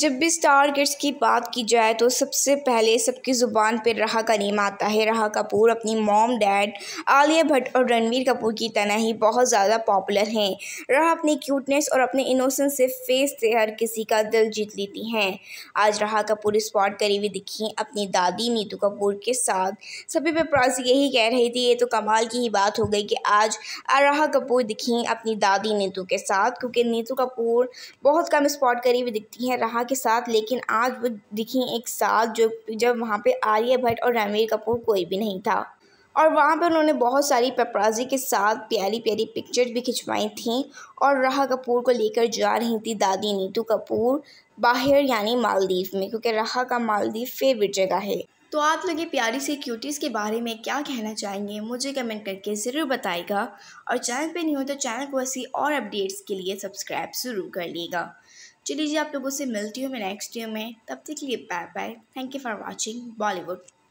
जब भी star kids की बात की जाए तो सबसे पहले सबकी ज़ुबान पर रहा का नेम आता है रहा कपूर अपनी मॉम डैड आलिया भट्ट और रणवीर कपूर की तरह ही बहुत ज़्यादा पॉपुलर हैं रहा अपनी क्यूटनेस और अपने इनोसेंस से फेस से हर किसी का दिल जीत लेती हैं आज रहा कपूर स्पॉट करी हुई दिखी अपनी दादी नीतू कपूर के साथ सभी पेपराजी यही कह रही थी ये तो कमाल की ही बात हो गई कि आज रहा कपूर दिखी अपनी दादी नीतू के साथ क्योंकि नीतू कपूर बहुत कम स्पॉट करी हुई दिखती हैं रहा नेहा के साथ लेकिन आज वो दिखी एक साथ जो जब वहाँ पे आर्या भट्ट और रणवीर कपूर कोई भी नहीं था और वहाँ पर उन्होंने बहुत सारी पपराजी के साथ प्यारी प्यारी पिक्चर भी खिंचवाई थी और रहा कपूर को लेकर जा रही थी दादी नीतू कपूर बाहर यानी मालदीव में क्योंकि राहा का मालदीव फेवरेट जगह है तो आप लोग ये प्यारी सी क्यूटीज़ के बारे में क्या कहना चाहेंगे मुझे कमेंट करके ज़रूर बताएगा और चैनल पे नहीं हो तो चैनल को ऐसी और अपडेट्स के लिए सब्सक्राइब ज़रूर कर लिएगा चलिए जी आप लोगों से मिलती हूँ मैं नेक्स्ट डे में तब तक के लिए bye bye thank you for watching Bollywood